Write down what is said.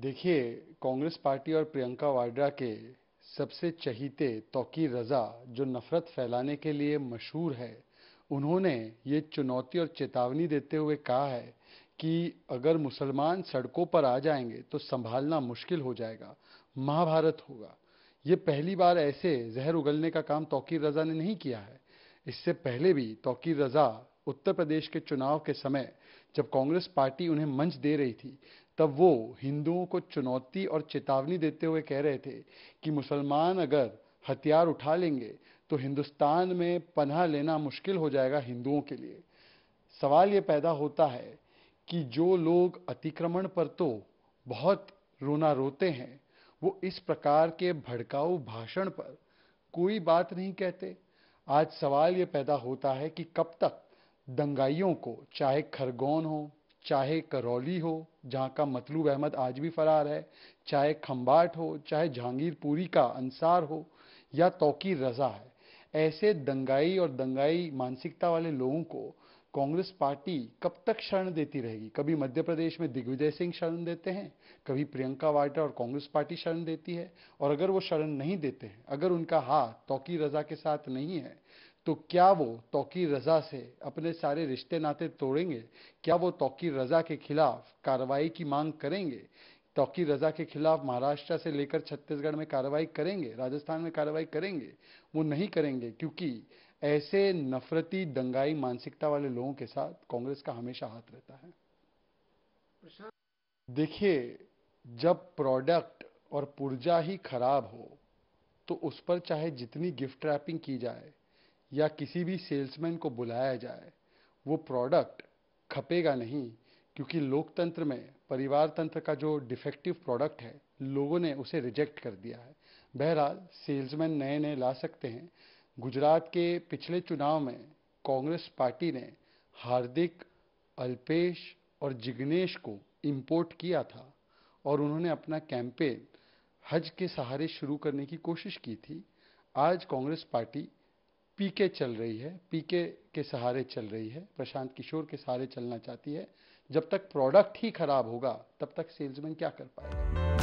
देखिए कांग्रेस पार्टी और प्रियंका वाड्रा के सबसे चहीते तोकी रज़ा जो नफरत फैलाने के लिए मशहूर है उन्होंने ये चुनौती और चेतावनी देते हुए कहा है कि अगर मुसलमान सड़कों पर आ जाएंगे तो संभालना मुश्किल हो जाएगा महाभारत होगा ये पहली बार ऐसे जहर उगलने का काम तोकीर रज़ा ने नहीं किया है इससे पहले भी तोकीर रज़ा उत्तर प्रदेश के चुनाव के समय जब कांग्रेस पार्टी उन्हें मंच दे रही थी तब वो हिंदुओं को चुनौती और चेतावनी देते हुए कह रहे थे कि मुसलमान अगर हथियार उठा लेंगे तो हिंदुस्तान में पनाह लेना मुश्किल हो जाएगा हिंदुओं के लिए सवाल ये पैदा होता है कि जो लोग अतिक्रमण पर तो बहुत रोना रोते हैं वो इस प्रकार के भड़काऊ भाषण पर कोई बात नहीं कहते आज सवाल ये पैदा होता है कि कब तक दंगाइयों को चाहे खरगोन हो चाहे करौली हो जहाँ का मतलूब अहमद आज भी फरार है चाहे खम्बाट हो चाहे जहांगीरपुरी का अंसार हो या तोकी रजा है ऐसे दंगाई और दंगाई मानसिकता वाले लोगों को कांग्रेस पार्टी कब तक शरण देती रहेगी कभी मध्य प्रदेश में दिग्विजय सिंह शरण देते हैं कभी प्रियंका वाड्रा और कांग्रेस पार्टी शरण देती है और अगर वो शरण नहीं देते हैं अगर उनका हाथ तोकी रजा के साथ नहीं है तो क्या वो तोकी रजा से अपने सारे रिश्ते नाते तोड़ेंगे क्या वो तोकी रजा के खिलाफ कार्रवाई की मांग करेंगे तोकी रजा के खिलाफ महाराष्ट्र से लेकर छत्तीसगढ़ में कार्रवाई करेंगे राजस्थान में कार्रवाई करेंगे वो नहीं करेंगे क्योंकि ऐसे नफरती दंगाई मानसिकता वाले लोगों के साथ कांग्रेस का हमेशा हाथ रहता है देखिए जब प्रोडक्ट और पुर्जा ही खराब हो तो उस पर चाहे जितनी गिफ्ट रैपिंग की जाए या किसी भी सेल्समैन को बुलाया जाए वो प्रोडक्ट खपेगा नहीं क्योंकि लोकतंत्र में परिवार तंत्र का जो डिफेक्टिव प्रोडक्ट है लोगों ने उसे रिजेक्ट कर दिया है बहरहाल सेल्समैन नए नए ला सकते हैं गुजरात के पिछले चुनाव में कांग्रेस पार्टी ने हार्दिक अल्पेश और जिग्नेश को इंपोर्ट किया था और उन्होंने अपना कैंपेन हज के सहारे शुरू करने की कोशिश की थी आज कांग्रेस पार्टी पीके चल रही है पीके के सहारे चल रही है प्रशांत किशोर के सहारे चलना चाहती है जब तक प्रोडक्ट ही खराब होगा तब तक सेल्समैन क्या कर पाएगा